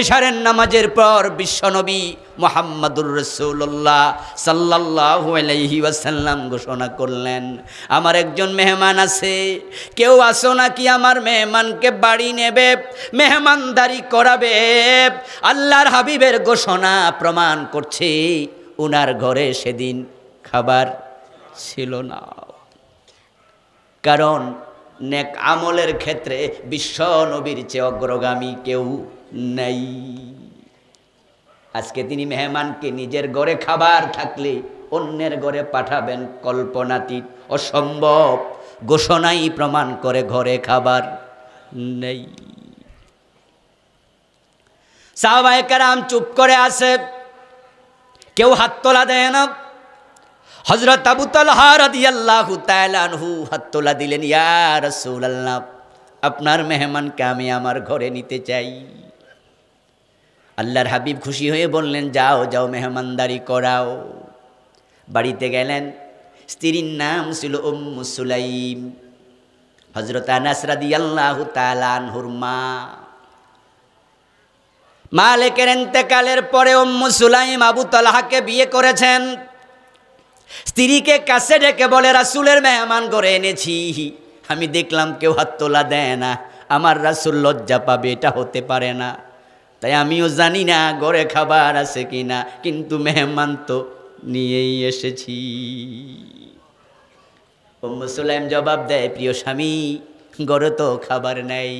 এশারের নামাজের পর বিশ্বনবী মোহাম্মদুর রসুল্লাহ সাল্লাহু ওয়াসাল্লাম ঘোষণা করলেন আমার একজন মেহমান আছে কেউ আসো নাকি আমার মেহমানকে বাড়ি নেবে মেহমানদারি করাবে আল্লাহর হাবিবের ঘোষণা প্রমাণ করছে উনার ঘরে সেদিন খাবার ছিল না কারণ নেক আমলের ক্ষেত্রে বিশ্ব নবীর চেয়ে অগ্রগামী কেউ নাই আজকে তিনি মেহমানকে নিজের ঘরে খাবার থাকলে অন্যের ঘরে পাঠাবেন কল্পনাতীত অসম্ভব ঘোষণাই প্রমাণ করে ঘরে খাবার নেই সাহবাহাম চুপ করে আসে কেউ হাত তোলা দেয় না হজরত আবুতল হারু হাত তোলা দিলেন ইয়ার রসুল আল্লাহ আপনার মেহমানকে আমি আমার ঘরে নিতে চাই আল্লাহর হাবিব খুশি হয়ে বললেন যাও যাও মেহমানদারি করাও বাড়িতে গেলেন স্ত্রীর নাম ছিল উম্মু সুলাইম হজরত আনাসরাদি আল্লাহ তালানহুর মা মালেকের এতেকালের পরে উম্মু সুলাইম আবু তালাহাকে বিয়ে করেছেন স্ত্রীকে কাছে ডেকে বলে রাসুলের মেহমান করে এনেছি আমি দেখলাম কেউ হাত তোলা দেয় না আমার রাসুল লজ্জা পাবে এটা হতে পারে না তাই আমিও জানি না ঘরে খাবার আছে কি না কিন্তু মেহমান তো নিয়েই এসেছি মুসলাইম জবাব দেয় প্রিয় স্বামী ঘরে তো খাবার নেই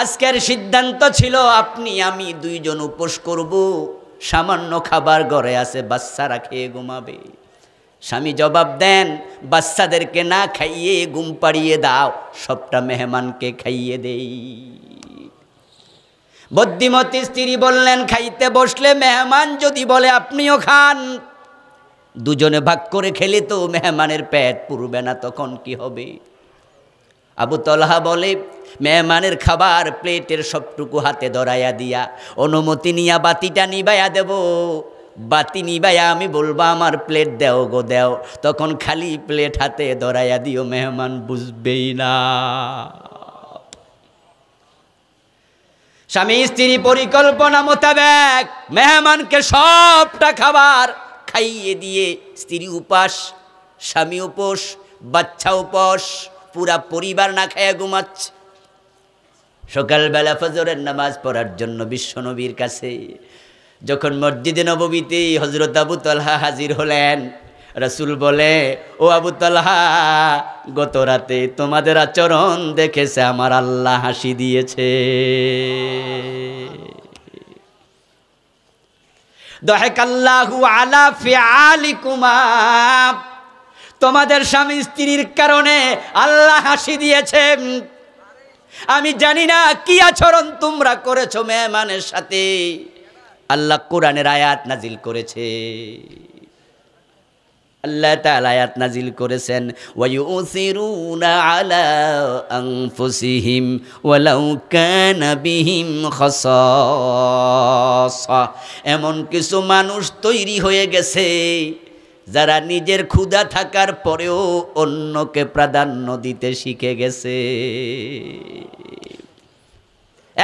আজকের সিদ্ধান্ত ছিল আপনি আমি দুইজন উপোস করব সামান্য খাবার ঘরে আছে বাচ্চারা খেয়ে ঘুমাবে স্বামী জবাব দেন বাচ্চাদেরকে না খাইয়ে ঘুম পাড়িয়ে দাও সবটা মেহমানকে খাইয়ে দেই বুদ্ধিমতী স্ত্রী বললেন খাইতে বসলে মেহমান যদি বলে আপনিও খান দুজনে ভাগ করে খেলে তো মেহমানের পেট পুরবে না তখন কি হবে আবু তলহা বলে মেহমানের খাবার প্লেটের সবটুকু হাতে ধরাইয়া দিয়া অনুমতি নিয়া বাতিটা নিবাইয়া দেব বাতি নিবাইয়া আমি বলবো আমার প্লেট দেও গো দেও তখন খালি প্লেট হাতে ধরাইয়া দিও মেহমান বুঝবেই না স্বামী স্ত্রী পরিকল্পনা মোতাবেক মেহমানকে সবটা খাবার খাইয়ে দিয়ে স্ত্রী উপাস স্বামী উপোস বাচ্চা উপোস পুরা পরিবার না খেয়ে ঘুমাচ্ছে সকালবেলা ফজরের নামাজ পড়ার জন্য বিশ্বনবীর কাছে যখন মসজিদে নবমীতে হজরত আবু হাজির হলেন রসুল বলে ও আবু তালহা গত রাতে তোমাদের আচরণ দেখেছে আমার আল্লাহ হাসি দিয়েছে আলা তোমাদের স্বামী স্ত্রীর কারণে আল্লাহ হাসি দিয়েছে আমি জানি না কি আচরণ তোমরা করেছো মেহমানের সাথে আল্লাহ কোরআনের আয়াত নাজিল করেছে আল্লাহ তাআলা আয়াত নাজিল করেছেন ওয়ায়ুসিরুনা আলা আনফুসিহিম ওয়ালাউ কানা বিহিম খাসাসা এমন কিছু মানুষ তৈরি হয়ে গেছে যারা নিজের ক্ষুধা থাকার পরেও অন্যকে প্রাধান্য দিতে শিখে গেছে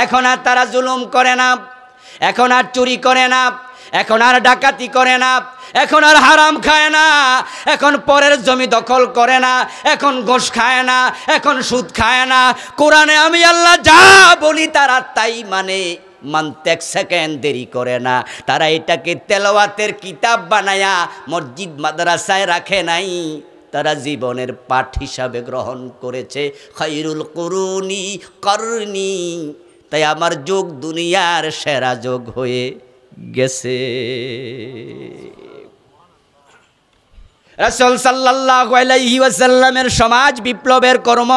এখন আর তারা জুলুম করে না এখন আর চুরি করে না এখন আর ডাকাতি করে না এখন আর হারাম খায় না এখন পরের জমি দখল করে না এখন গোস খায় না এখন সুদ খায় না কোরআনে আমি আল্লাহ যা বলি তারা তাই মানে মানতে এক সেকেন্ড দেরি করে না তারা এটাকে তেলাওয়াতের কিতাব বানায়া মসজিদ মাদ্রাসায় রাখে নাই তারা জীবনের পাঠ হিসাবে গ্রহণ করেছে খৈরুল করুনি করনি তাই আমার যোগ দুনিয়ার সেরা যোগ হয়ে গেছে রাসূল সাল্লাল্লাহু আলাইহি ওয়াসাল্লামের সমাজ বিপ্লবের কর্ম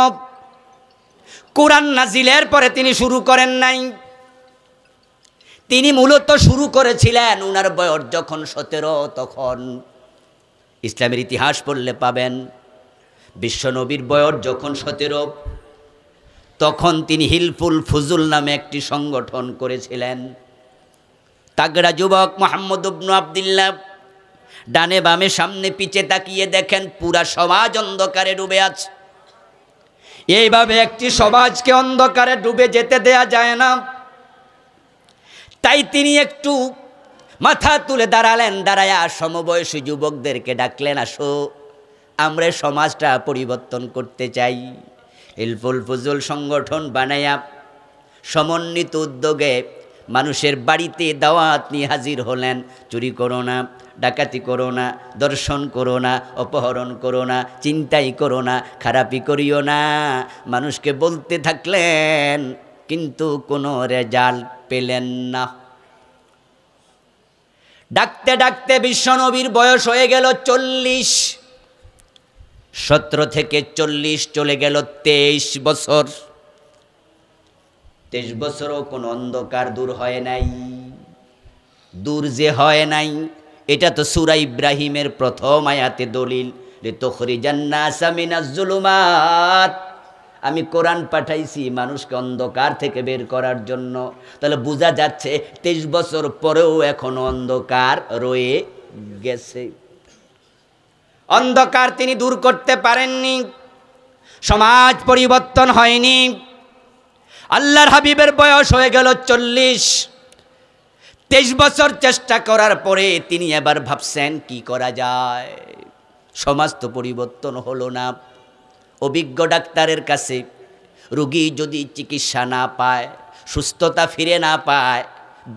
কুরআন নাজিলের পরে তিনি শুরু করেন নাই তিনি মূলত শুরু করেছিলেন উনার বয়স যখন সতেরো তখন ইসলামের ইতিহাস পড়লে পাবেন বিশ্বনবীর বয়স যখন সতেরো তখন তিনি হিলফুল ফুজুল নামে একটি সংগঠন করেছিলেন তাগড়া যুবক মোহাম্মদ উবনু আবদুল্লাহ ডানে বামে সামনে পিছে তাকিয়ে দেখেন পুরা সমাজ অন্ধকারে ডুবে আছে এইভাবে একটি সমাজকে অন্ধকারে ডুবে যেতে দেয়া যায় না তাই তিনি একটু মাথা তুলে দাঁড়ালেন দাঁড়ায় সমবয়সী যুবকদেরকে ডাকলেন আসো আমরা সমাজটা পরিবর্তন করতে চাই ইলফুল ফুজুল সংগঠন বানায়া সমন্বিত উদ্যোগে মানুষের বাড়িতে দাওয়াত নিয়ে হাজির হলেন চুরি করো না ডাকাতি করো না দর্শন করো না অপহরণ করো না চিন্তাই করো না খারাপি করিও না মানুষকে বলতে থাকলেন কিন্তু কোনো রেজাল্ট পেলেন না ডাকতে ডাকতে বিশ্বনবীর বয়স হয়ে গেল চল্লিশ সতেরো থেকে চল্লিশ চলে গেল তেইশ বছর তেইশ বছরও কোনো অন্ধকার দূর হয় নাই দূর যে হয় নাই এটা তো সুরা ইব্রাহিমের প্রথম আয়াতে দলিল আমি কোরআন পাঠাইছি মানুষকে অন্ধকার থেকে বের করার জন্য তাহলে বোঝা যাচ্ছে তেইশ বছর পরেও এখন অন্ধকার রয়ে গেছে অন্ধকার তিনি দূর করতে পারেননি সমাজ পরিবর্তন হয়নি আল্লাহর হাবিবের বয়স হয়ে গেল চল্লিশ তেইশ বছর চেষ্টা করার পরে তিনি এবার ভাবছেন কি করা যায় সমাজ তো পরিবর্তন হলো না অভিজ্ঞ ডাক্তারের কাছে রুগী যদি চিকিৎসা না পায় সুস্থতা ফিরে না পায়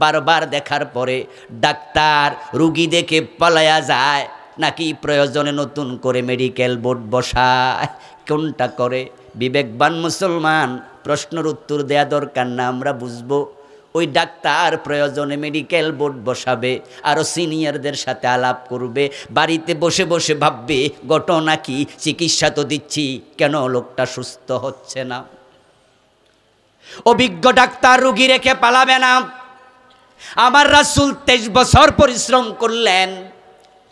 বারবার দেখার পরে ডাক্তার রুগী দেখে পালায়া যায় নাকি প্রয়োজনে নতুন করে মেডিকেল বোর্ড বসায় কোনটা করে বিবেকবান মুসলমান প্রশ্নের উত্তর দেয়া দরকার না আমরা বুঝবো ওই ডাক্তার প্রয়োজনে মেডিকেল বোর্ড বসাবে আরও সিনিয়রদের সাথে আলাপ করবে বাড়িতে বসে বসে ভাববে ঘটনা কি চিকিৎসা তো দিচ্ছি কেন লোকটা সুস্থ হচ্ছে না অভিজ্ঞ ডাক্তার রুগী রেখে পালাবে না আমার রাসুল তেইশ বছর পরিশ্রম করলেন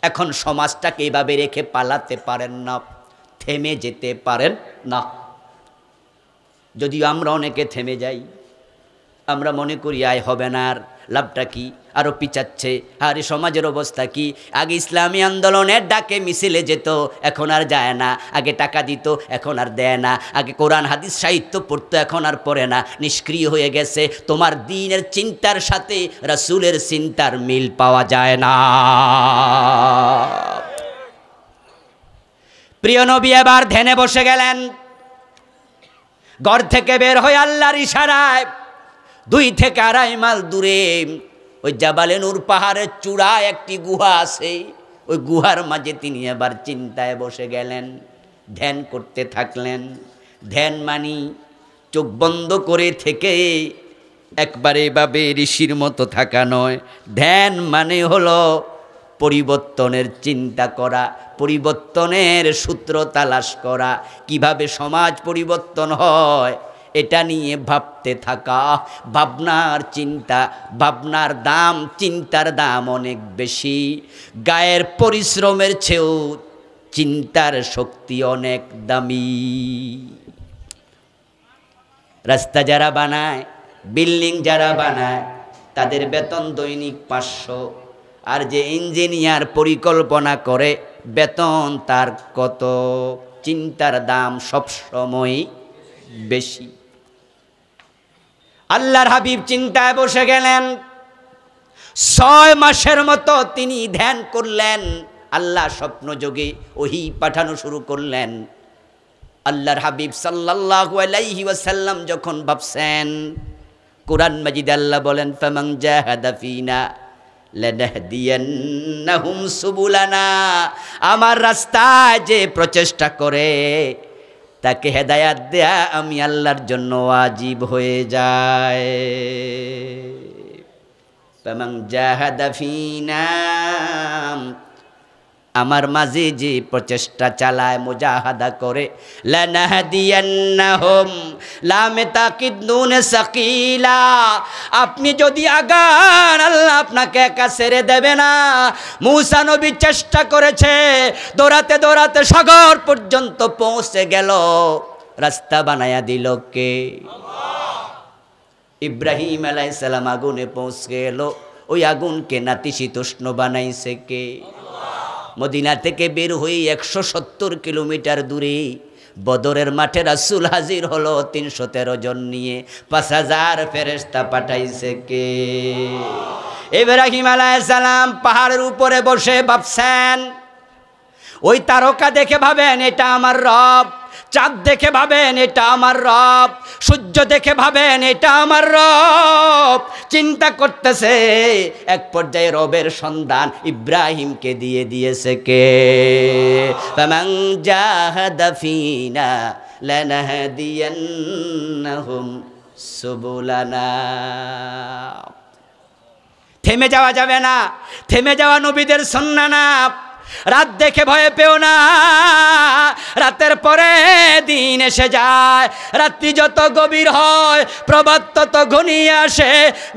এখন সমাজটাকে এভাবে রেখে পালাতে পারেন না থেমে যেতে পারেন না যদিও আমরা অনেকে থেমে যাই আমরা মনে করি আয় হবে না আর লাভটা কি আরও পিচাচ্ছে আর সমাজের অবস্থা কি আগে ইসলামী আন্দোলনের ডাকে মিছিলে যেত এখন আর যায় না আগে টাকা দিত এখন আর দেয় না আগে কোরআন হাদিস সাহিত্য পড়ত এখন আর পড়ে না নিষ্ক্রিয় হয়ে গেছে তোমার দিনের চিন্তার সাথে রাসুলের চিন্তার মিল পাওয়া যায় না প্রিয় নবী এবার ধ্যানে বসে গেলেন ঘর থেকে বের হয়ে আল্লাহর ইশারায় দুই থেকে আড়াই মাইল দূরে ওই জাবালেনুর পাহাড়ের চূড়া একটি গুহা আছে ওই গুহার মাঝে তিনি এবার চিন্তায় বসে গেলেন ধ্যান করতে থাকলেন ধ্যান মানি চোখ বন্ধ করে থেকে একবারে এভাবে ঋষির মতো থাকা নয় ধ্যান মানে হলো পরিবর্তনের চিন্তা করা পরিবর্তনের সূত্র তালাশ করা কিভাবে সমাজ পরিবর্তন হয় এটা নিয়ে ভাবতে থাকা ভাবনার চিন্তা ভাবনার দাম চিন্তার দাম অনেক বেশি গায়ের পরিশ্রমের চেয়েও চিন্তার শক্তি অনেক দামি রাস্তা যারা বানায় বিল্ডিং যারা বানায় তাদের বেতন দৈনিক পাঁচশো আর যে ইঞ্জিনিয়ার পরিকল্পনা করে বেতন তার কত চিন্তার দাম সবসময় বেশি আল্লাহর হাবিব চিন্তায় বসে গেলেন ছয় মাসের মতো তিনি ধ্যান করলেন আল্লাহ স্বপ্নযোগে ওহি পাঠানো শুরু করলেন আল্লাহর হাবিব সাল্লাল্লাহু আলাইহি ওয়াসাল্লাম যখন ভাবছেন কোরআন মাজিদ আল্লাহ বলেন ফেমাং জাহাদা ফিনা লেনহদিয়ান্নাহুম সুবুলানা আমার রাস্তায় যে প্রচেষ্টা করে তাকে হেদায়াত দেয়া আমি আল্লাহর জন্য আজীব হয়ে যায় فمن جاهد فينا আমার মাঝে যে প্রচেষ্টা চালায় মুজাহাদা করে আপনি যদি আগান আল্লাহ আপনাকে একা সেরে দেবে না মূসা নবী চেষ্টা করেছে দৌড়াতে দৌড়াতে সাগর পর্যন্ত পৌঁছে গেল রাস্তা বানায়া দিল কে ইব্রাহিম আলাইসালাম আগুনে পৌঁছে গেল ওই আগুনকে নাতিশীতোষ্ণ বানাইছে কে মদিনা থেকে বের হয়ে একশো সত্তর কিলোমিটার দূরে বদরের মাঠে রাসুল হাজির হলো তিনশো তেরো জন নিয়ে পাঁচ হাজার ফেরেস্তা পাঠাইছে কে ইব্রাহিম সালাম পাহাড়ের উপরে বসে ভাবছেন ওই তারকা দেখে ভাবেন এটা আমার রব চাঁদ দেখে ভাবেন এটা আমার রব সূর্য দেখে ভাবেন এটা আমার রব চিন্তা করতেছে এক পর্যায়ে রবের সন্ধান ইব্রাহিমকে দিয়ে দিয়েছে কে থেমে যাওয়া যাবে না থেমে যাওয়া নবীদের সন্না না রাত দেখে ভয় পেও না রাতের পরে দিন এসে যায় রাত্রি যত গভীর হয় প্রভাত তত ঘনিয়ে আসে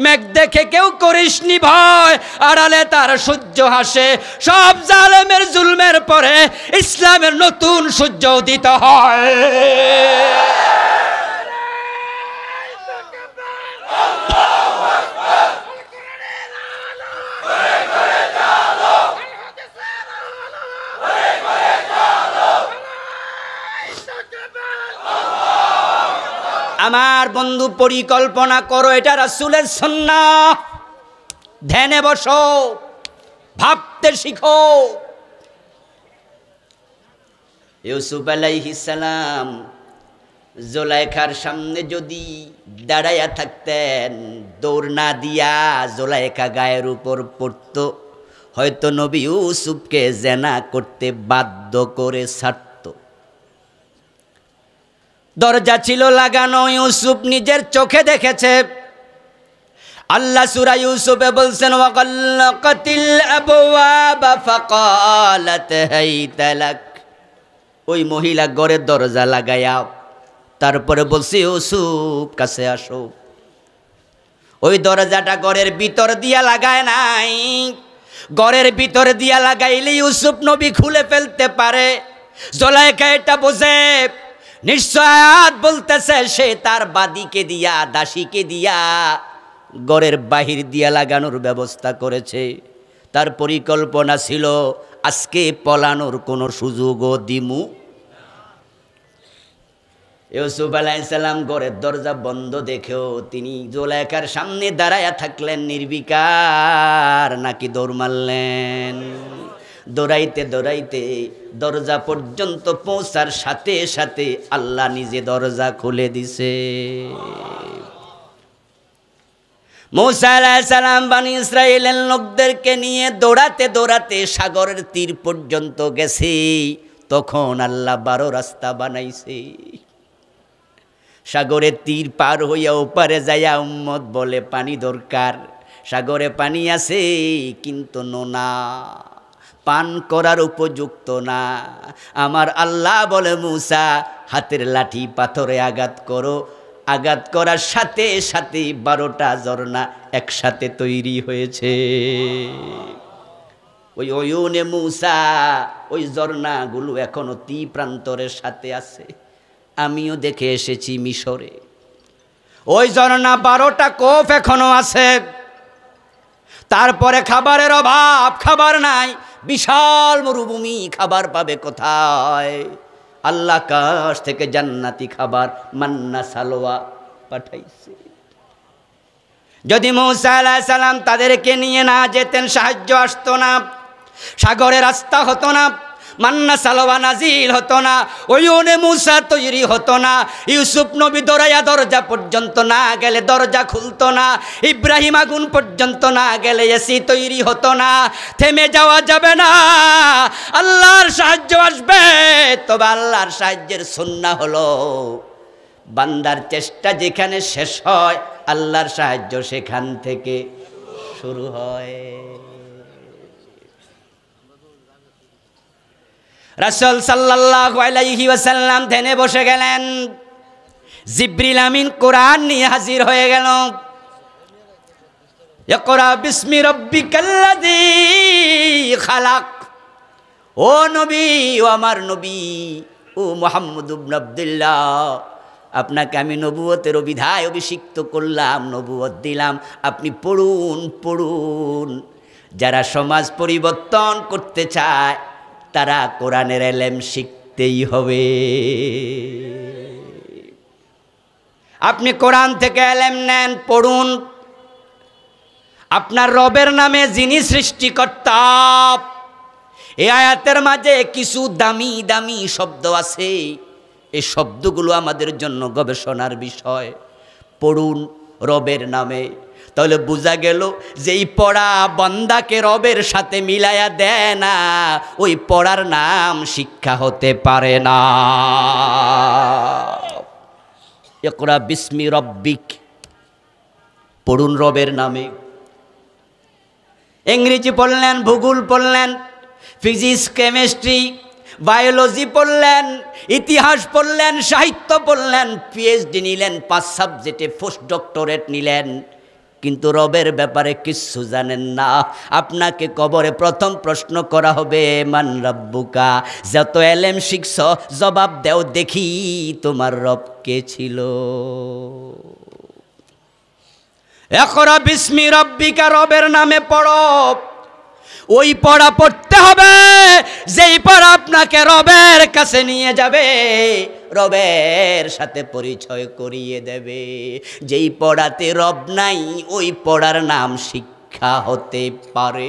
মেঘ দেখে কেউ করিসনি ভয় আড়ালে তার সূর্য হাসে সব জালেমের জুলমের পরে ইসলামের নতুন সূর্য উদিত হয় আমার বন্ধু পরিকল্পনা করো এটা রাসুলের সন্না ধ্যানে বসো ভাবতে শিখো ইউসুফ সালাম জোলাইখার সামনে যদি দাঁড়াইয়া থাকতেন দৌড় না দিয়া জোলাইখা গায়ের উপর পড়ত হয়তো নবী ইউসুফকে জেনা করতে বাধ্য করে ছাড়ত দরজা ছিল লাগানো ইউসুফ নিজের চোখে দেখেছে আল্লাহ সুরা ইউসুফে বলছেন ওই মহিলা ঘরের দরজা লাগাইয়া তারপরে বলছি ইউসুফ কাছে আসো ওই দরজাটা ঘরের ভিতর দিয়া লাগায় নাই গড়ের ভিতর দিয়া লাগাইলে ইউসুফ নবী খুলে ফেলতে পারে জলায় এটা বোঝে নিশ্চয়াত বলতেছে সে তার বাদিকে দিয়া দাসীকে দিয়া গড়ের বাহির দিয়া লাগানোর ব্যবস্থা করেছে তার পরিকল্পনা ছিল আজকে পলানোর কোনো সুযোগও দিমু ইউসুফ আলাইসাল্লাম ঘরের দরজা বন্ধ দেখেও তিনি জোলাইকার সামনে দাঁড়ায়া থাকলেন নির্বিকার নাকি দৌড় মারলেন দৌড়াইতে দৌড়াইতে দরজা পর্যন্ত পৌঁছার সাথে সাথে আল্লাহ নিজে দরজা খুলে দিছে সালাম বানি ইসরায়েলের লোকদেরকে নিয়ে দৌড়াতে দৌড়াতে সাগরের তীর পর্যন্ত গেছে তখন আল্লাহ বারো রাস্তা বানাইছে সাগরের তীর পার হইয়া ওপারে যাইয়া উম্মত বলে পানি দরকার সাগরে পানি আছে কিন্তু নোনা পান করার উপযুক্ত না আমার আল্লাহ বলে মুসা হাতের লাঠি পাথরে আঘাত করো আঘাত করার সাথে সাথে বারোটা ঝর্ণা একসাথে তৈরি হয়েছে ওই অয়নে মুসা ওই ঝর্ণাগুলো এখনও তি প্রান্তরের সাথে আছে আমিও দেখে এসেছি মিশরে ওই ঝর্ণা বারোটা কোপ এখনও আছে তারপরে খাবারের অভাব খাবার নাই বিশাল মরুভূমি খাবার পাবে কোথায় আল্লাহ কাশ থেকে জান্নাতি খাবার মান্না সালোয়া পাঠাইছে যদি মৌসা আল্লাহ সালাম তাদেরকে নিয়ে না যেতেন সাহায্য আসতো না সাগরে রাস্তা হতো না মান্না সালোয়া নাজিল হতো না ওইনে মুসা তৈরি হতো না ইউসুফ নবী দরাইয়া দরজা পর্যন্ত না গেলে দরজা খুলতো না ইব্রাহিম আগুন পর্যন্ত না গেলে এসি তৈরি হতো না থেমে যাওয়া যাবে না আল্লাহর সাহায্য আসবে তবে আল্লাহর সাহায্যের সন্না হলো বান্দার চেষ্টা যেখানে শেষ হয় আল্লাহর সাহায্য সেখান থেকে শুরু হয় রাসল ওয়াসাল্লাম ধ্যানে বসে গেলেন জিব্রিল আমিন কোরআন নিয়ে হাজির হয়ে গেল খালাক ও নবী ও আমার নবী ও মোহাম্মদ আবদুল্লাহ আপনাকে আমি নবুয়তের অভিধায় অভিষিক্ত করলাম নবুয়ত দিলাম আপনি পড়ুন পড়ুন যারা সমাজ পরিবর্তন করতে চায় তারা কোরআনের এলেম শিখতেই হবে আপনি কোরআন থেকে এলেম নেন পড়ুন আপনার রবের নামে যিনি সৃষ্টিকর্তা এ আয়াতের মাঝে কিছু দামি দামি শব্দ আছে এই শব্দগুলো আমাদের জন্য গবেষণার বিষয় পড়ুন রবের নামে তাহলে বোঝা গেল যেই পড়া বন্দাকে রবের সাথে মিলায়া দেয় না ওই পড়ার নাম শিক্ষা হতে পারে না একরা বিস্মি রব্বিক পড়ুন রবের নামে ইংরেজি পড়লেন ভূগোল পড়লেন ফিজিক্স কেমিস্ট্রি বায়োলজি পড়লেন ইতিহাস পড়লেন সাহিত্য পড়লেন পিএইচডি নিলেন পাঁচ সাবজেক্টে পোস্ট ডক্টরেট নিলেন কিন্তু রবের ব্যাপারে কিচ্ছু জানেন না আপনাকে কবরে প্রথম প্রশ্ন করা হবে মান রব্বুকা যত এলেম শিখছ জবাব দেও দেখি তোমার রব কে ছিল একরা বিস্মি রব্বিকা রবের নামে পড়ব ওই পড়া পড়তে হবে যেই পড়া আপনাকে রবের কাছে নিয়ে যাবে রবের সাথে পরিচয় করিয়ে দেবে যেই পড়াতে রব নাই ওই পড়ার নাম শিক্ষা হতে পারে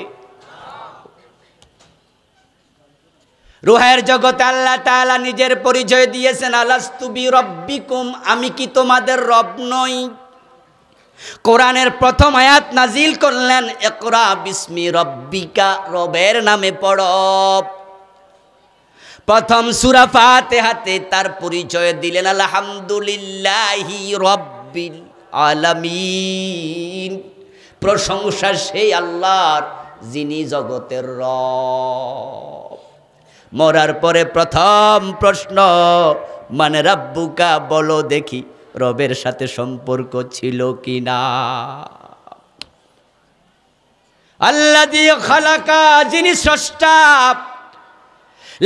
রোহের জগতে আল্লাহ তালা নিজের পরিচয় দিয়েছেন আলাস্তুবি রব্বিকুম আমি কি তোমাদের রব নই কোরআনের প্রথম আয়াত নাজিল করলেন একরা বিস্মি রব্বিকা রবের নামে পড় প্রথম সুরাফাতে হাতে তার পরিচয় দিলেন আলহামদুলিল্লাহি রব্বিল আলমিন প্রশংসা সেই আল্লাহর যিনি জগতের র মরার পরে প্রথম প্রশ্ন মানে রাব্বুকা বলো দেখি রবের সাথে সম্পর্ক ছিল কি না আল্লা দিয়ে খালাকা যিনি স্রষ্টা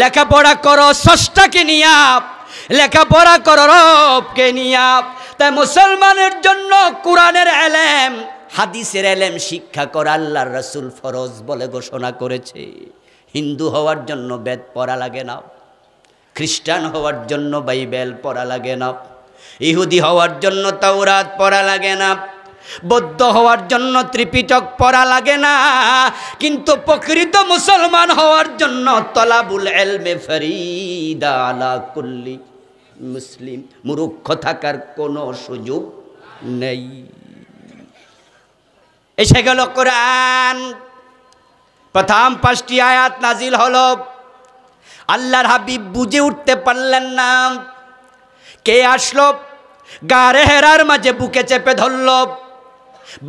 লেখাপড়া করো স্রষ্টাকে নিয়া লেখাপড়া করো রবকে নিয়ে তাই মুসলমানের জন্য কোরআনের এলেম হাদিসের এলেম শিক্ষা করা আল্লাহর রসুল ফরজ বলে ঘোষণা করেছে হিন্দু হওয়ার জন্য বেদ পড়া লাগে না খ্রিস্টান হওয়ার জন্য বাইবেল পড়া লাগে না ইহুদি হওয়ার জন্য তাওরাত পড়া লাগে না বৌদ্ধ হওয়ার জন্য ত্রিপিটক পড়া লাগে না কিন্তু প্রকৃত মুসলমান হওয়ার জন্য তলাবুল এলমে ফরিদালা কুল্লি মুসলিম মুরুক্ষ থাকার কোনো সুযোগ নেই এসে গেল কোরআন প্রথম পাঁচটি আয়াত নাজিল হল আল্লাহর হাবিব বুঝে উঠতে পারলেন না কে আসলো গাড়ে হেরার মাঝে বুকে চেপে ধরল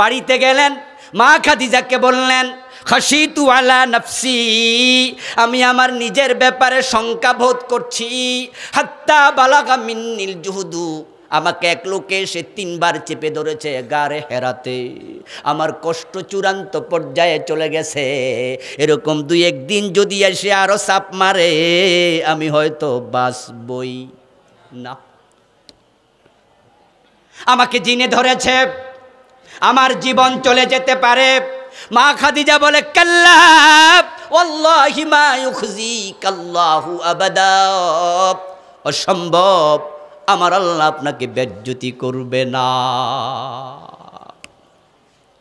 বাড়িতে গেলেন মা খাদিজাকে বললেন হাসি আলা নফসি আমি আমার নিজের ব্যাপারে শঙ্কা বোধ করছি হাত্তা বালাগা মিন্নিল জুহুদু আমাকে এক লোকে সে তিনবার চেপে ধরেছে গারে হেরাতে আমার কষ্ট চূড়ান্ত পর্যায়ে চলে গেছে এরকম দুই একদিন যদি এসে আরও সাপ মারে আমি হয়তো বাস বই না আমাকে জিনে ধরেছে আমার জীবন চলে যেতে পারে মা খাদিজা বলে কাল্লা অসম্ভব আমার আল্লাহ আপনাকে ব্যাজ্যতি করবে না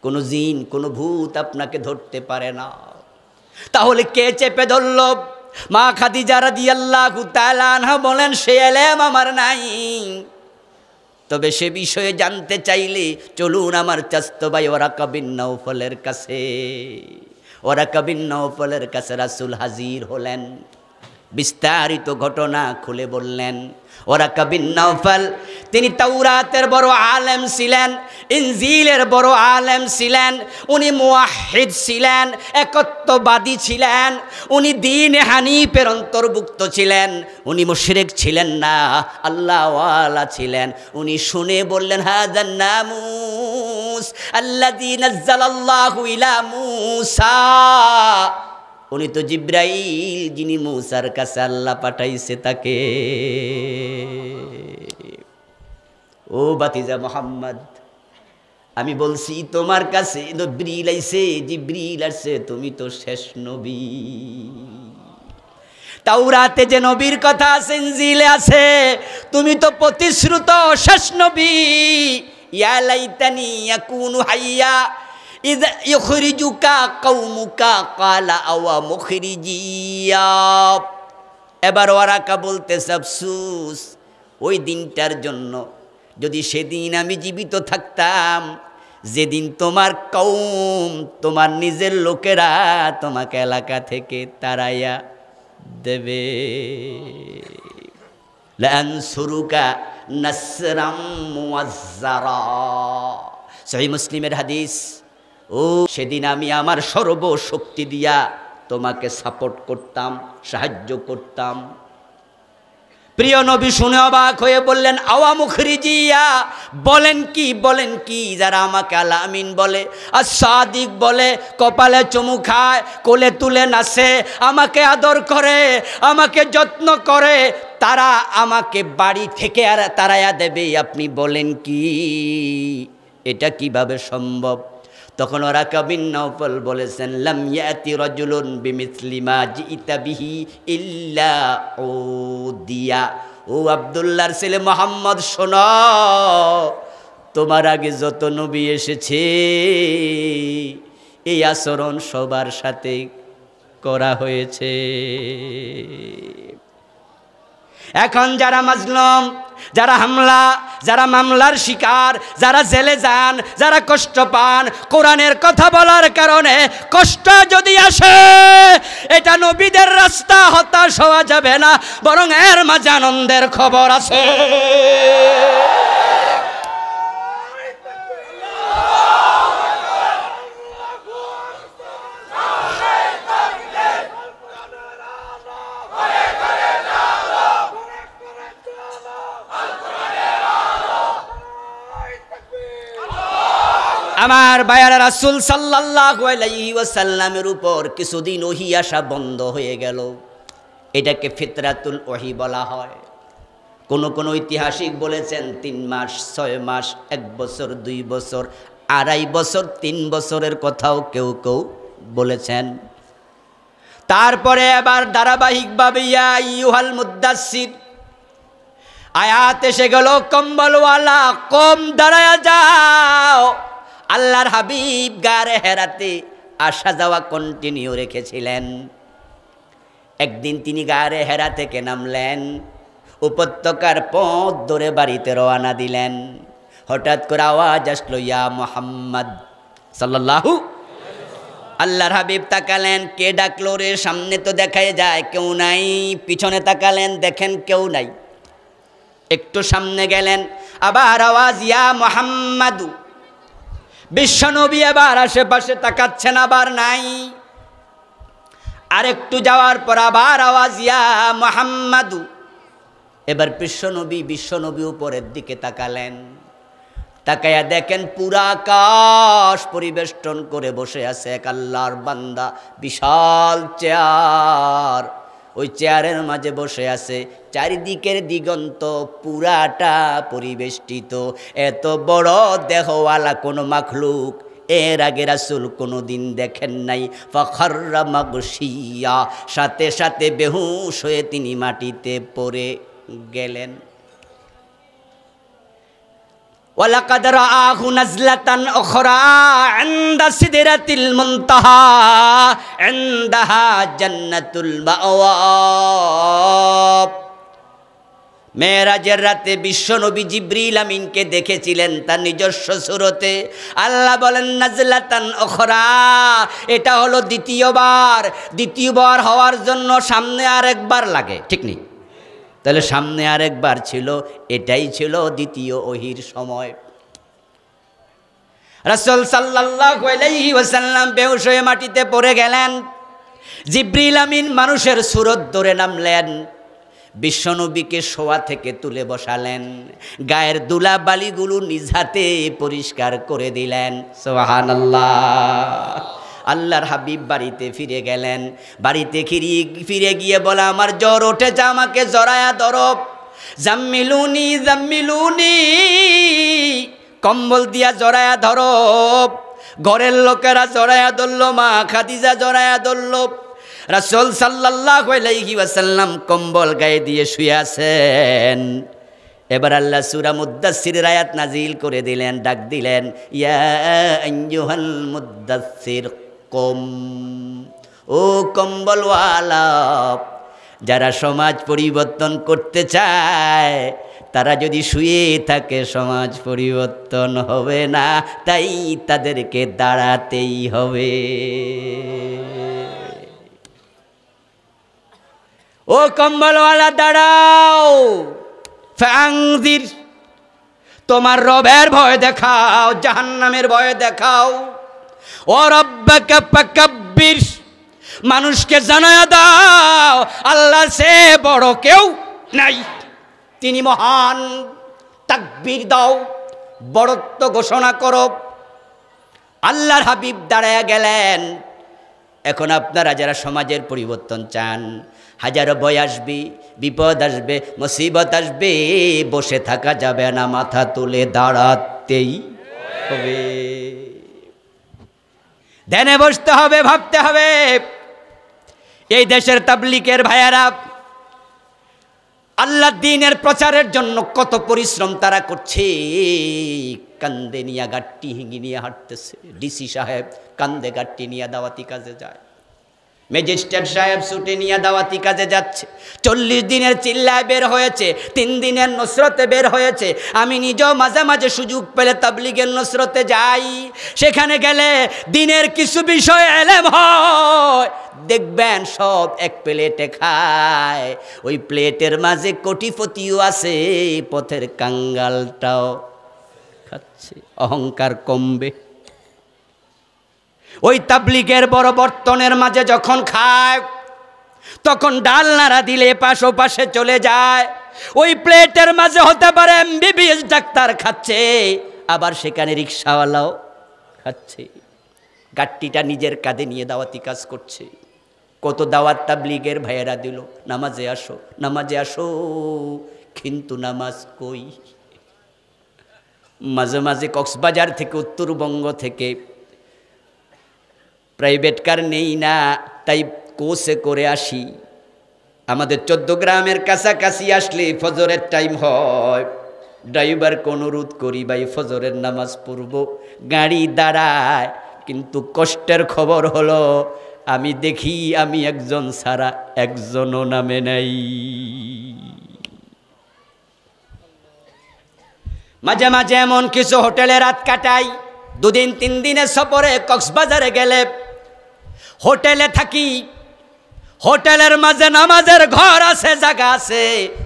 কোনো জিন কোনো ভূত আপনাকে ধরতে পারে না তাহলে কে চেপে ধরল মা খাদিজা রাদিয়াল্লাহু আল্লাহ বলেন সে এলেম আমার নাই তবে সে বিষয়ে জানতে চাইলে চলুন আমার চাস্তবাই ওরা কবিন নৌফলের কাছে ওরা কবিন নৌফলের কাছে রাসুল হাজির হলেন বিস্তারিত ঘটনা খুলে বললেন ওরা কবিন নৌফল তিনি তাওরাতের বড় আলেম ছিলেন ইনজিলের বড় আলেম ছিলেন উনি মুয়াহিদ ছিলেন একত্র আধিপত্যবাদী ছিলেন উনি দিন হানিফের অন্তর্ভুক্ত ছিলেন উনি মুশরেক ছিলেন না আল্লাহওয়ালা ছিলেন উনি শুনে বললেন হাজার নামুস আল্লাদি নজ্জালাল্লাহু ইলা মুসা উনি তো জিব্রাইল যিনি মুসার কাছে আল্লাহ পাঠাইছে তাকে ও বাতিজা মোহাম্মদ আমি বলছি তোমার কাছে নব্রিল আইছে জিব্রিল আসছে তুমি তো শেষ নবী তাওরাতে যে নবীর কথা আছে আছে তুমি তো প্রতিশ্রুত শেষ নবী ইয়া লাইতানি ইয়াকুনু হাইয়া ইযা ইখরিজুকা কওমুকা ক্বালা আওয়া মুখরিজিয়া এবার ওয়ারাকা বলতে আফসুস ওই দিনটার জন্য যদি সেদিন আমি জীবিত থাকতাম যেদিন তোমার কৌম তোমার নিজের লোকেরা তোমাকে এলাকা থেকে তারাইয়া দেবে লানসুরুকা নাসরাম সহি মুসলিমের হাদিস ও সেদিন আমি আমার সর্বশক্তি দিয়া তোমাকে সাপোর্ট করতাম সাহায্য করতাম প্রিয় নবী শুনে অবাক হয়ে বললেন মুখরিজিয়া বলেন কি বলেন কি যারা আমাকে আলামিন বলে আর সাদিক বলে কপালে চমু খায় কোলে তুলে নাসে আমাকে আদর করে আমাকে যত্ন করে তারা আমাকে বাড়ি থেকে আর তারায়া দেবে আপনি বলেন কি এটা কিভাবে সম্ভব তখন ওরা কবিন নৌপল বলেছেন লামিয়াতি রজুলুন বিমিসলিমা বিহি ইল্লা ও দিয়া ও আব্দুল্লাহর ছেলে মোহাম্মদ শোন তোমার আগে যত নবী এসেছে এই আচরণ সবার সাথে করা হয়েছে এখন যারা মাজলম যারা হামলা যারা মামলার শিকার যারা জেলে যান যারা কষ্ট পান কোরআনের কথা বলার কারণে কষ্ট যদি আসে এটা নবীদের রাস্তা হতাশ হওয়া যাবে না বরং এর মাঝে আনন্দের খবর আছে আমার বায়ারা রাসুল সাল্লাহ ওয়াসাল্লামের উপর কিছুদিন ওহি আসা বন্ধ হয়ে গেল এটাকে ফিতরাতুল ওহি বলা হয় কোনো কোনো ঐতিহাসিক বলেছেন তিন মাস ছয় মাস এক বছর দুই বছর আড়াই বছর তিন বছরের কথাও কেউ কেউ বলেছেন তারপরে আবার ধারাবাহিকভাবে ইউহাল মুদাসির আয়াত এসে গেল কম্বলওয়ালা কম দাঁড়ায় যাও আল্লাহর হাবিব গারে হেরাতে আসা যাওয়া কন্টিনিউ রেখেছিলেন একদিন তিনি গারে হেরা থেকে নামলেন উপত্যকার পথ ধরে বাড়িতে রওয়ানা দিলেন হঠাৎ করে আওয়াজ আসলো ইয়া মোহাম্মদ সাল্লাহু আল্লাহর হাবিব তাকালেন কে ডাকলো রে সামনে তো দেখাই যায় কেউ নাই পিছনে তাকালেন দেখেন কেউ নাই একটু সামনে গেলেন আবার আওয়াজ ইয়া মোহাম্মাদু বিশ্বনবী আবার আশেপাশে তাকাচ্ছেন আবার নাই আর একটু যাওয়ার পর আবার আওয়াজ ইয়া মোহাম্মাদু এবার বিশ্বনবী বিশ্বনবী উপরের দিকে তাকালেন তাকাইয়া দেখেন পুরা আকাশ পরিবেষ্টন করে বসে আছে এক আল্লাহর বান্দা বিশাল চেয়ার ওই চেয়ারের মাঝে বসে আছে চারিদিকের দিগন্ত পুরাটা পরিবেষ্টিত এত বড় দেহওয়ালা কোনো মাখলুক এর আগে রাসুল কোনো দিন দেখেন নাই ফখররা মাগসিয়া সাথে সাথে বেহুশ হয়ে তিনি মাটিতে পড়ে গেলেন ولقد رآه نزلة أخرى عند سدرة المنتهى عندها جنة المأوى মেয়েরাজের রাতে নবী জিব্রিল আমিনকে দেখেছিলেন তার নিজস্ব সুরতে আল্লাহ বলেন নাজলাতান অখরা এটা হলো দ্বিতীয়বার দ্বিতীয়বার হওয়ার জন্য সামনে আর একবার লাগে ঠিক নেই তাহলে সামনে আর একবার ছিল এটাই ছিল দ্বিতীয় অহির সময় রাসল সাল্লাহ ওয়াসাল্লাম বেউস হয়ে মাটিতে পড়ে গেলেন জিব্রিল আমিন মানুষের সুরত ধরে নামলেন বিশ্বনবীকে শোয়া থেকে তুলে বসালেন গায়ের দুলা নিজ হাতে পরিষ্কার করে দিলেন সোহান আল্লাহ আল্লাহর হাবিব বাড়িতে ফিরে গেলেন বাড়িতে ফিরি ফিরে গিয়ে বলা আমার জ্বর উঠেছে আমাকে জরায়া দরব জাম্মিলুনি জাম্মিলুনি কম্বল দিয়া জরায়া ধরব ঘরের লোকেরা জরায়া ধরল মা খাদিজা জরায়া ধরল রাসুল সাল্লাহ আলাইসাল্লাম কম্বল গায়ে দিয়ে শুয়ে আছেন এবার আল্লাহ সুরা মুদাসির রায়াত নাজিল করে দিলেন ডাক দিলেন ইয়াহাল মুদাসির কম ও কম্বলওয়ালা যারা সমাজ পরিবর্তন করতে চায় তারা যদি শুয়ে থাকে সমাজ পরিবর্তন হবে না তাই তাদেরকে দাঁড়াতেই হবে ও কম্বলওয়ালা দাঁড়াও ফ্যাংজির তোমার রবের ভয় দেখাও জাহান্নামের ভয় দেখাও ও রব্বাকে পাকাব্বির মানুষকে জানায় দাও আল্লাহ সে বড় কেউ নাই তিনি মহান তাকবির দাও বড়ত্ব ঘোষণা করো আল্লাহর হাবিব দাঁড়ায় গেলেন এখন আপনারা যারা সমাজের পরিবর্তন চান হাজারো বয় আসবি বিপদ আসবে মুসিবত আসবে বসে থাকা যাবে না মাথা তুলে দাঁড়াতেই হবে ধ্যানে বসতে হবে ভাবতে হবে এই দেশের তাবলিকের ভাইয়ারা আল্লাহ দিনের প্রচারের জন্য কত পরিশ্রম তারা করছে কান্দে নিয়ে গাট্টি হিঙ্গি নিয়ে হাঁটতেছে ডিসি সাহেব কান্দে গাট্টি নিয়ে দাওয়াতি কাজে যায় ম্যাজিস্ট্রেট সাহেব ছুটি নিয়ে দাওয়াতি কাজে যাচ্ছে চল্লিশ দিনের চিল্লায় বের হয়েছে তিন দিনের নসরতে বের হয়েছে আমি নিজেও মাঝে মাঝে সুযোগ পেলে তাবলিগের নসরতে যাই সেখানে গেলে দিনের কিছু বিষয় এলেম হয় দেখবেন সব এক প্লেটে খায় ওই প্লেটের মাঝে কোটিপতিও আছে পথের কাঙ্গালটাও খাচ্ছে অহংকার কমবে ওই তাবলিগের বড় বর্তনের মাঝে যখন খায় তখন ডাল নাড়া দিলে পাশো পাশে চলে যায় ওই প্লেটের মাঝে হতে পারে এমবিবিএস ডাক্তার খাচ্ছে আবার সেখানে রিক্সাওয়ালাও খাচ্ছে গাড়িটা নিজের কাঁধে নিয়ে দাওয়াতি কাজ করছে কত দাওয়াত তাবলিগের ভাইয়েরা দিল নামাজে আসো নামাজে আসো কিন্তু নামাজ কই মাঝে মাঝে কক্সবাজার থেকে উত্তরবঙ্গ থেকে প্রাইভেট কার নেই না তাই কোষে করে আসি আমাদের চোদ্দ গ্রামের কাছাকাছি আসলে ফজরের টাইম হয় ড্রাইভারকে অনুরোধ করি ভাই ফজরের নামাজ পড়ব গাড়ি দাঁড়ায় কিন্তু কষ্টের খবর হলো আমি দেখি আমি একজন সারা একজনও নামে নাই মাঝে মাঝে এমন কিছু হোটেলে রাত কাটাই দুদিন তিন দিনে সফরে কক্সবাজারে গেলে হোটেলে থাকি হোটেলের মাঝে নামাজের ঘর আছে জায়গা আছে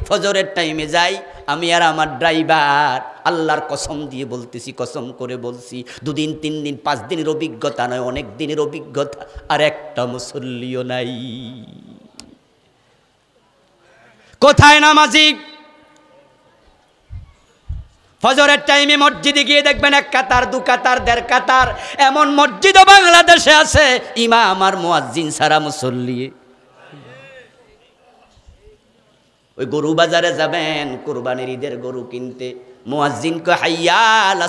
ফজরের টাইমে যাই আমি আর আমার ড্রাইভার আল্লাহর কসম দিয়ে বলতেছি কসম করে বলছি দুদিন তিন দিন পাঁচ দিনের অভিজ্ঞতা নয় অনেক দিনের অভিজ্ঞতা আর একটা মুসল্লিও নাই কোথায় নামাজি হজরের টাইমে মসজিদে গিয়ে দেখবেন এক কাতার দু কাতার দেড় কাতার এমন মসজিদও বাংলাদেশে আছে ইমা আমার মোয়াজিন সারা মুসল্লি ওই গরু বাজারে যাবেন কোরবানির ঈদের গরু কিনতে মোয়াজিন কয় হাইয়াল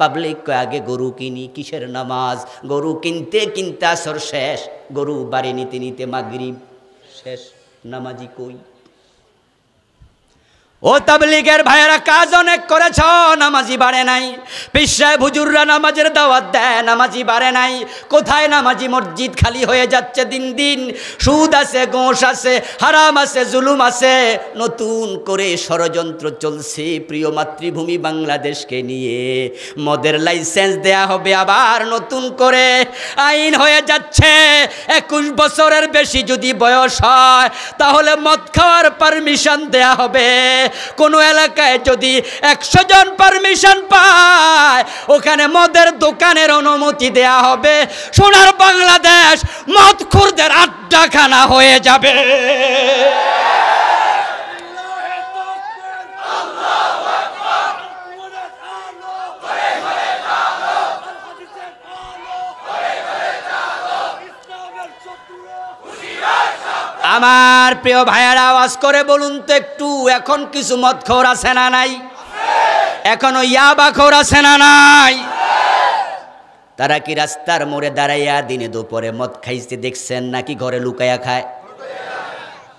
পাবলিক কয় আগে গরু কিনি কিসের নামাজ গরু কিনতে কিনতে আসর শেষ গরু বাড়ি নিতে নিতে মাগরিব শেষ নামাজি কই ও তাবলিগের ভাইয়েরা কাজ অনেক করেছ নামাজি বাড়ে নাই পিসায় ভুজুররা নামাজের দাওয়াত দেয় নামাজি বাড়ে নাই কোথায় নামাজি মসজিদ খালি হয়ে যাচ্ছে দিন দিন সুদ আছে গোঁস আছে হারাম আছে জুলুম আছে নতুন করে ষড়যন্ত্র চলছে প্রিয় মাতৃভূমি বাংলাদেশকে নিয়ে মদের লাইসেন্স দেয়া হবে আবার নতুন করে আইন হয়ে যাচ্ছে একুশ বছরের বেশি যদি বয়স হয় তাহলে মদ খাওয়ার পারমিশন দেয়া হবে কোনো এলাকায় যদি একশো জন পারমিশন পায় ওখানে মদের দোকানের অনুমতি দেয়া হবে সোনার বাংলাদেশ মদখুরদের আড্ডাখানা হয়ে যাবে আমার প্রিয় ভাইয়ারা আওয়াজ করে বলুন তো একটু এখন কিছু মদ খোর আছে না নাই এখনো ইয়াবা খোর আছে না নাই তারা কি রাস্তার মোড়ে দাঁড়াইয়া দিনে দুপুরে মদ খাইতে দেখছেন নাকি ঘরে লুকায়া খায়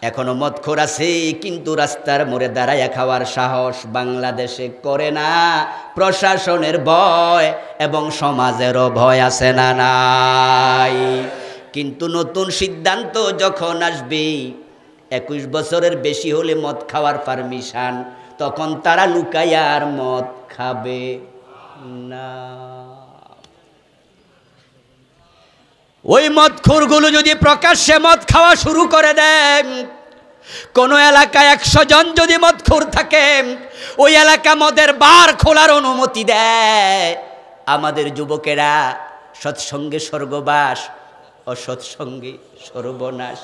এখনো মদ খোর আছে কিন্তু রাস্তার মোড়ে দাঁড়াইয়া খাওয়ার সাহস বাংলাদেশে করে না প্রশাসনের ভয় এবং সমাজেরও ভয় আছে না নাই কিন্তু নতুন সিদ্ধান্ত যখন আসবে একুশ বছরের বেশি হলে মদ খাওয়ার পারমিশান তখন তারা লুকায় আর মদ খাবে না ওই মদখোরগুলো যদি প্রকাশ্যে মদ খাওয়া শুরু করে দেয় কোনো এলাকায় একশো জন যদি মদখোর থাকে ওই এলাকা মদের বার খোলার অনুমতি দেয় আমাদের যুবকেরা সৎসঙ্গে স্বর্গবাস অসৎসঙ্গে সর্বনাশ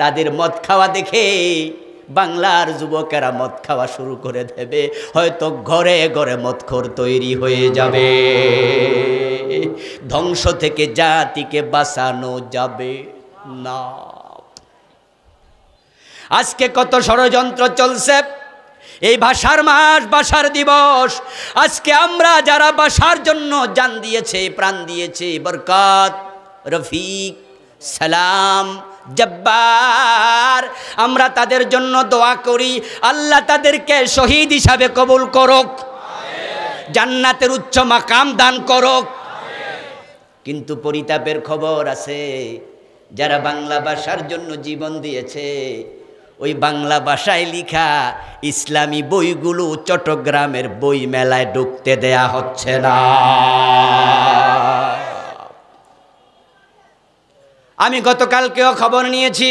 তাদের মদ খাওয়া দেখে বাংলার যুবকেরা মদ খাওয়া শুরু করে দেবে হয়তো ঘরে ঘরে মদখোর তৈরি হয়ে যাবে ধ্বংস থেকে জাতিকে বাঁচানো যাবে না আজকে কত ষড়যন্ত্র চলছে এই ভাষার মাস ভাষার দিবস আজকে আমরা যারা ভাষার জন্য জান দিয়েছে প্রাণ দিয়েছে বরকাত রফিক সালাম জব্বার আমরা তাদের জন্য দোয়া করি আল্লাহ তাদেরকে শহীদ হিসাবে কবুল করক জান্নাতের উচ্চ মাকাম দান করক কিন্তু পরিতাপের খবর আছে যারা বাংলা ভাষার জন্য জীবন দিয়েছে ওই বাংলা ভাষায় লিখা ইসলামী বইগুলো চট্টগ্রামের বই মেলায় ঢুকতে দেয়া হচ্ছে না আমি গতকালকেও খবর নিয়েছি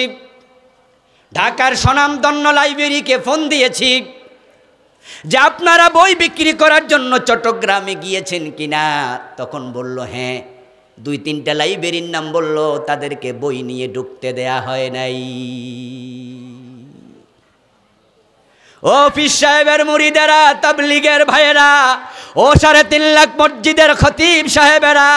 ঢাকার সনামদন্য লাইব্রেরিকে ফোন দিয়েছি যে আপনারা বই বিক্রি করার জন্য চট্টগ্রামে গিয়েছেন কিনা তখন বলল হ্যাঁ দুই তিনটা লাইব্রেরির নাম বলল তাদেরকে বই নিয়ে ঢুকতে দেয়া হয় নাই ও পিস সাহেবের মুড়িদেরা তাবলিগের ভাইয়েরা ও সাড়ে তিন লাখ মসজিদের খতিব সাহেবেরা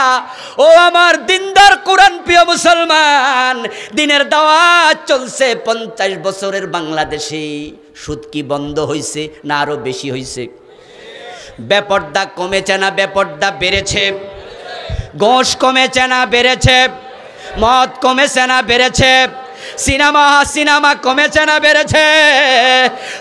ও আমার দিনদার কোরআন প্রিয় মুসলমান দিনের দাওয়া চলছে পঞ্চাশ বছরের বাংলাদেশে সুদ কি বন্ধ হয়েছে না আরও বেশি হয়েছে বেপর্দা কমেছে না বেপর্দা বেড়েছে গোশ কমেছে না বেড়েছে মদ কমেছে না বেড়েছে সিনেমা সিনেমা কমেছে না বেড়েছে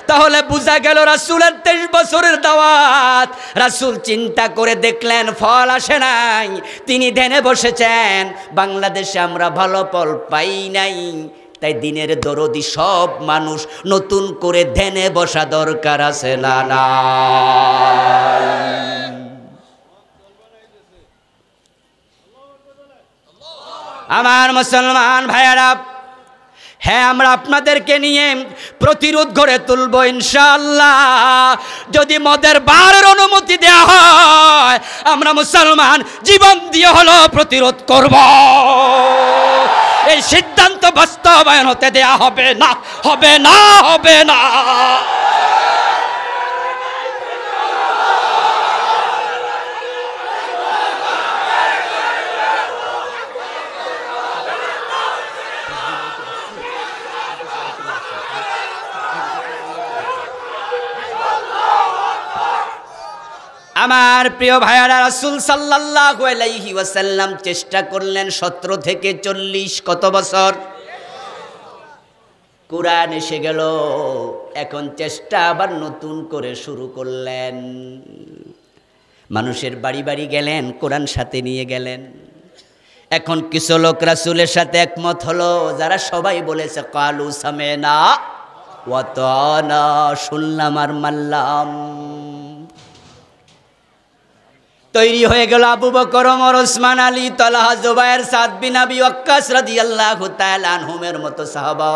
তাহলে বুঝা গেল রাসুলের তেইশ বছরের দাওয়াত রাসুল চিন্তা করে দেখলেন ফল আসে নাই তিনি ধ্যানে বসেছেন বাংলাদেশে আমরা ভালো ফল পাই নাই তাই দিনের দরদি সব মানুষ নতুন করে ধ্যানে বসা দরকার আছে না না আমার মুসলমান ভাইয়ারা হ্যাঁ আমরা আপনাদেরকে নিয়ে প্রতিরোধ গড়ে তুলব ইনশাল্লাহ যদি মদের বারের অনুমতি দেওয়া হয় আমরা মুসলমান জীবন দিয়ে হলো প্রতিরোধ করব এই সিদ্ধান্ত বাস্তবায়ন হতে দেয়া হবে না হবে না হবে না আমার প্রিয় ভাইয়ারা রাসুল সাল্লাল্লাহু আলাইহি ওয়াসাল্লাম চেষ্টা করলেন সতেরো থেকে চল্লিশ কত বছর কোরআন এসে গেল এখন চেষ্টা আবার নতুন করে শুরু করলেন মানুষের বাড়ি বাড়ি গেলেন কোরআন সাথে নিয়ে গেলেন এখন কিছু লোক রাসুলের সাথে একমত হলো যারা সবাই বলেছে কালু সামে না অত না শুনলাম আর মাল্লাম তৈরি হয়ে গেল আবু বকর ওমর ওসমান আলী তলাহা জুবায়ের বিন আবি অক্কাস রাদিয়াল্লাহু তাআলা আনহুমের মতো সাহাবা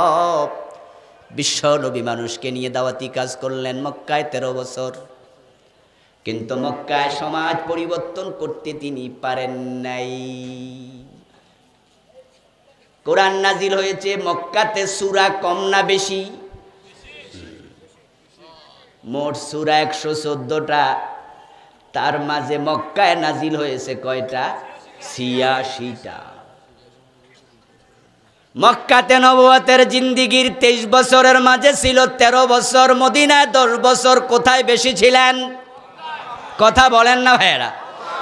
বিশ্বনবী মানুষকে নিয়ে দাওয়াতি কাজ করলেন মক্কায় তেরো বছর কিন্তু মক্কায় সমাজ পরিবর্তন করতে তিনি পারেন নাই কোরআন নাজিল হয়েছে মক্কাতে সুরা কম না বেশি মোট সুরা একশো চোদ্দোটা তার মাঝে মক্কায় নাজিল হয়েছে কয়টা ছিয়াশিটা মক্কাতে নবতের জিন্দিগির তেইশ বছরের মাঝে ছিল ১৩ বছর মদিনায় দশ বছর কোথায় বেশি ছিলেন কথা বলেন না ভাইয়েরা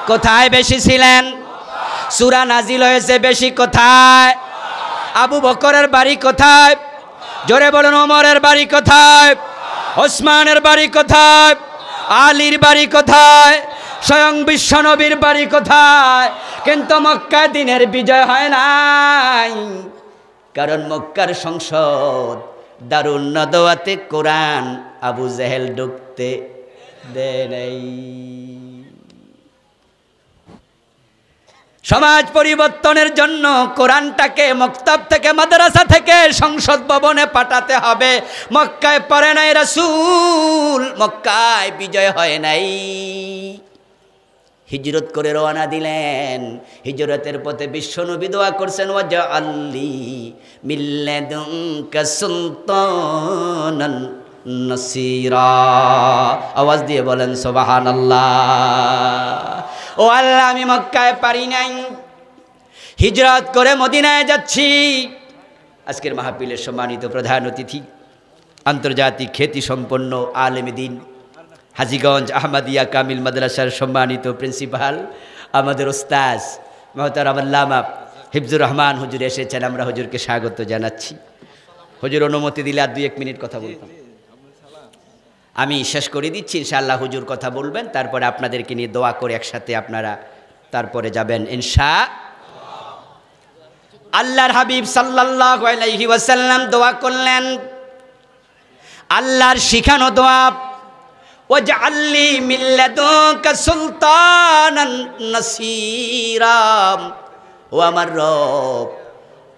কোথায় বেশি ছিলেন সুরা নাজিল হয়েছে বেশি কোথায় আবু বকরের বাড়ি কোথায় জোরে বলেন ওমরের বাড়ি কোথায় ওসমানের বাড়ি কোথায় আলীর বাড়ি কোথায় স্বয়ং বিশ্বনবীর বাড়ি কোথায় কিন্তু মক্কা দিনের বিজয় হয় নাই কারণ মক্কার সংসদ দারুণ নদওয়াতে কোরআন আবু জেহেল ঢুকতে দেয় সমাজ পরিবর্তনের জন্য কোরআনটাকে মক্তব থেকে মাদ্রাসা থেকে সংসদ ভবনে পাঠাতে হবে মক্কায় পড়ে নাই রাসুল মক্কায় বিজয় হয় নাই হিজরত করে রওনা দিলেন হিজরতের পথে বিশ্বনবী দোয়া করছেন ওয়াজ আল্লি মিল্লে নসিরা আওয়াজ দিয়ে বলেন আল্লাহ ও আল্লাহ আমি মক্কায় পারি নাই হিজরত করে মদিনায় যাচ্ছি আজকের মাহাপিলের সম্মানিত প্রধান অতিথি আন্তর্জাতিক খ্যাতি সম্পন্ন আলেমদিন হাজিগঞ্জ আহমদিয়া কামিল মাদ্রাসার সম্মানিত প্রিন্সিপাল আমাদের ওস্তাজ মহতার হিফজুর রহমান হুজুর এসেছেন আমরা হুজুরকে স্বাগত জানাচ্ছি হুজুর অনুমতি দিলে আর দুই এক মিনিট কথা বলতাম আমি শেষ করে দিচ্ছি ইনশাআল্লাহ হুজুর কথা বলবেন তারপরে আপনাদেরকে নিয়ে দোয়া করে একসাথে আপনারা তারপরে যাবেন ইনশা আল্লাহর হাবিব সাল্লাহ আলাইহি দোয়া করলেন আল্লাহর শিখানো দোয়া ও যে আল্লি মিল্লাদুকা সুলতানান ও আমার রব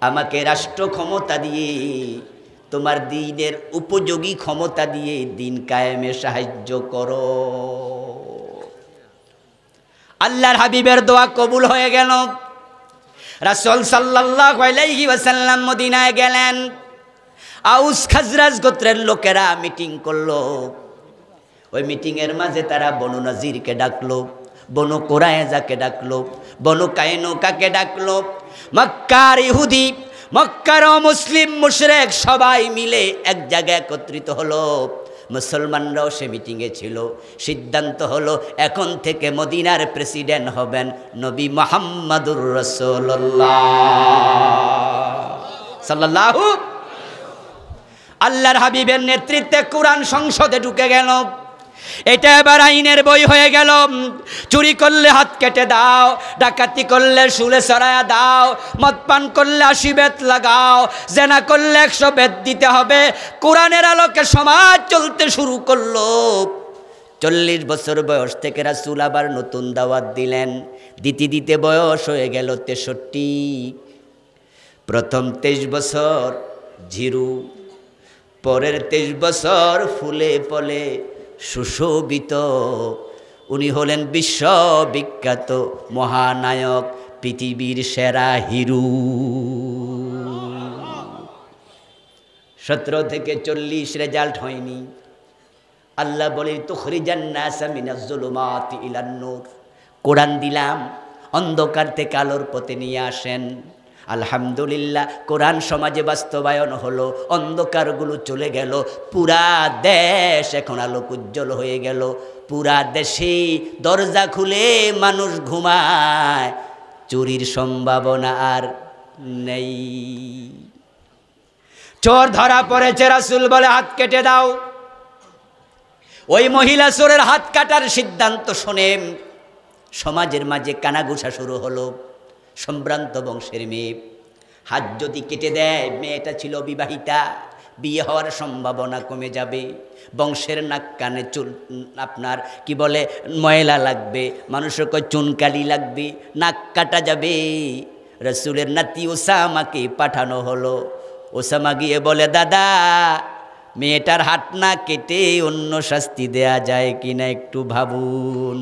আমাকে রাষ্ট্র ক্ষমতা দিয়ে তোমার দিনের উপযোগী ক্ষমতা দিয়ে দিন কায়েমে সাহায্য করো আল্লাহর হাবিবের দোয়া কবুল হয়ে গেল রাসল সাল্লাহ মদিনায় গেলেন আউস খাজরাজ গোত্রের লোকেরা মিটিং করলো ওই মিটিংয়ের মাঝে তারা বনু নাজিরকে ডাকলো বনু কোরআজাকে ডাকলো বনু কায়নুকাকে ডাকলো মক্কার ইহুদি মক্কার মুসলিম মুশরেক সবাই মিলে এক জায়গায় একত্রিত হলো মুসলমানরাও সে মিটিংয়ে ছিল সিদ্ধান্ত হলো এখন থেকে মদিনার প্রেসিডেন্ট হবেন নবী মোহাম্মদুর রসোল্লাহ আল্লাহর হাবিবের নেতৃত্বে কোরআন সংসদে ঢুকে গেল এটা এবার আইনের বই হয়ে গেল চুরি করলে হাত কেটে দাও ডাকাতি করলে শুলে সরায়া দাও মদপান করলে আশি বেত লাগাও জেনা করলে একশো বেত দিতে হবে কোরআনের আলোকে সমাজ চলতে শুরু করলো চল্লিশ বছর বয়স থেকে রাসুল আবার নতুন দাওয়াত দিলেন দিতে দিতে বয়স হয়ে গেল তেষট্টি প্রথম তেইশ বছর ঝিরু পরের তেইশ বছর ফুলে ফলে সুশোভিত উনি হলেন বিশ্ববিখ্যাত মহানায়ক পৃথিবীর সেরা হিরু সতেরো থেকে চল্লিশ রেজাল্ট হয়নি আল্লাহ বলে তোখরিজান্নাসমিনাজুলুমাত ইলান্নুর কোরআন দিলাম অন্ধকার থেকে আলোর পথে নিয়ে আসেন আলহামদুলিল্লাহ কোরআন সমাজে বাস্তবায়ন হলো অন্ধকারগুলো চলে গেল পুরা দেশ এখন আলোক উজ্জ্বল হয়ে গেল পুরা দেশে দরজা খুলে মানুষ ঘুমায় চুরির সম্ভাবনা আর নেই চোর ধরা পড়ে চেরাসুল বলে হাত কেটে দাও ওই মহিলা চোরের হাত কাটার সিদ্ধান্ত শোনেন সমাজের মাঝে কানাঘুষা শুরু হলো সম্ভ্রান্ত বংশের মেয়ে হাত যদি কেটে দেয় মেয়েটা ছিল বিবাহিতা বিয়ে হওয়ার সম্ভাবনা কমে যাবে বংশের নাক কানে চুল আপনার কি বলে ময়লা লাগবে মানুষের কয় চুনকালি লাগবে নাক কাটা যাবে রসুলের নাতি ওসামাকে পাঠানো হলো ওসামা গিয়ে বলে দাদা মেয়েটার হাত না কেটে অন্য শাস্তি দেয়া যায় কিনা একটু ভাবুন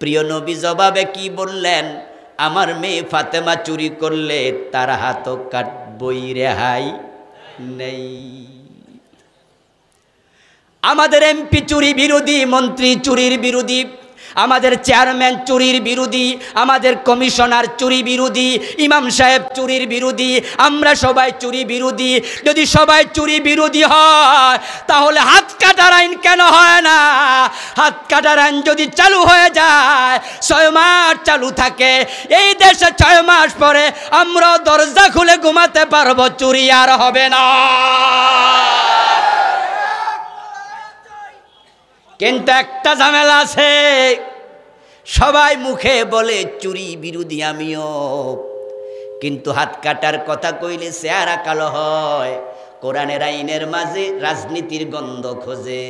প্রিয় নবী জবাবে কি বললেন আমার মেয়ে ফাতেমা চুরি করলে তার হাতও কাটবই রেহাই নেই আমাদের এমপি চুরি বিরোধী মন্ত্রী চুরির বিরোধী আমাদের চেয়ারম্যান চুরির বিরোধী আমাদের কমিশনার চুরি বিরোধী ইমাম সাহেব চুরির বিরোধী আমরা সবাই চুরি বিরোধী যদি সবাই চুরি বিরোধী হয় তাহলে হাত কাটার আইন কেন হয় না হাত কাটার আইন যদি চালু হয়ে যায় ছয় মাস চালু থাকে এই দেশে ছয় মাস পরে আমরা দরজা খুলে ঘুমাতে পারবো চুরি আর হবে না কিন্তু একটা ঝামেলা আছে সবাই মুখে বলে চুরি বিরোধী আমিও কিন্তু হাত কাটার কথা কইলে চেহারা কালো হয় কোরআনের আইনের মাঝে রাজনীতির গন্ধ খোঁজে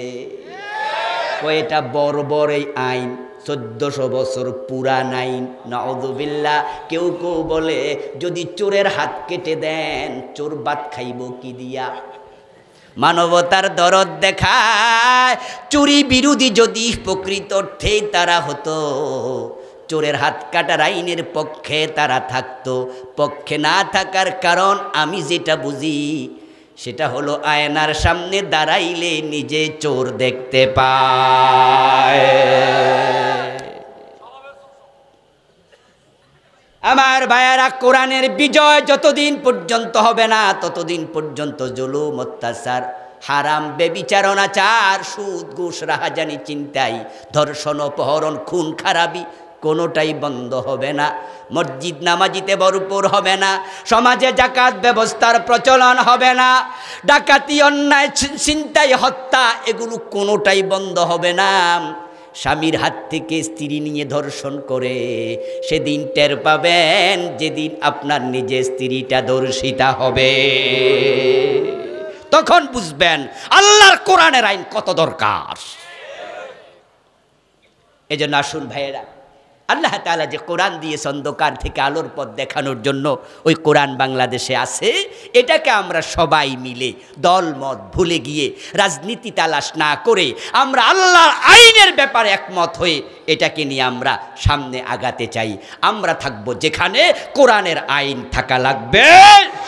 কয়েটা বর্বর এই আইন চোদ্দশো বছর পুরান আইন নওদুবিল্লা কেউ কেউ বলে যদি চোরের হাত কেটে দেন চোর বাদ খাইব কি দিয়া মানবতার দরদ দেখায় চুরি বিরোধী যদি প্রকৃত অর্থেই তারা হতো চোরের হাত কাটার আইনের পক্ষে তারা থাকতো পক্ষে না থাকার কারণ আমি যেটা বুঝি সেটা হলো আয়নার সামনে দাঁড়াইলে নিজে চোর দেখতে পায় আমার ভাইয়ারা কোরআনের বিজয় যতদিন পর্যন্ত হবে না ততদিন পর্যন্ত জুলুম অত্যাচার হারাম বেবিচারণাচার সুদ ঘুষ রাহাজানি চিন্তাই ধর্ষণ অপহরণ খুন খারাপি কোনোটাই বন্ধ হবে না মসজিদ নামাজিতে ভরপুর হবে না সমাজে জাকাত ব্যবস্থার প্রচলন হবে না ডাকাতি অন্যায় চিন্তাই হত্যা এগুলো কোনোটাই বন্ধ হবে না স্বামীর হাত থেকে স্ত্রী নিয়ে ধর্ষণ করে সেদিন টের পাবেন যেদিন আপনার নিজের স্ত্রীটা ধর্ষিতা হবে তখন বুঝবেন আল্লাহর কোরআনের আইন কত দরকার এজন্য আসুন ভাইয়েরা আল্লাহ তালা যে কোরআন দিয়েছে অন্ধকার থেকে আলোর পথ দেখানোর জন্য ওই কোরআন বাংলাদেশে আছে এটাকে আমরা সবাই মিলে দল মত ভুলে গিয়ে রাজনীতি তালাশ না করে আমরা আল্লাহর আইনের ব্যাপারে একমত হয়ে এটাকে নিয়ে আমরা সামনে আগাতে চাই আমরা থাকব যেখানে কোরআনের আইন থাকা লাগবে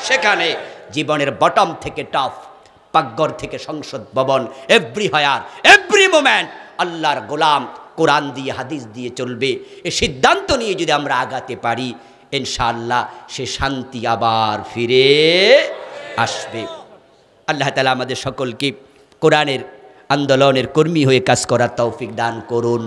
সেখানে জীবনের বটম থেকে টপ পাকঘর থেকে সংসদ ভবন এভরি হয়ার এভরি মোমেন্ট আল্লাহর গোলাম কোরআন দিয়ে হাদিস দিয়ে চলবে এ সিদ্ধান্ত নিয়ে যদি আমরা আগাতে পারি ইনশাআল্লাহ সে শান্তি আবার ফিরে আসবে আল্লাহ তালা আমাদের সকলকে কোরআনের আন্দোলনের কর্মী হয়ে কাজ করার তৌফিক দান করুন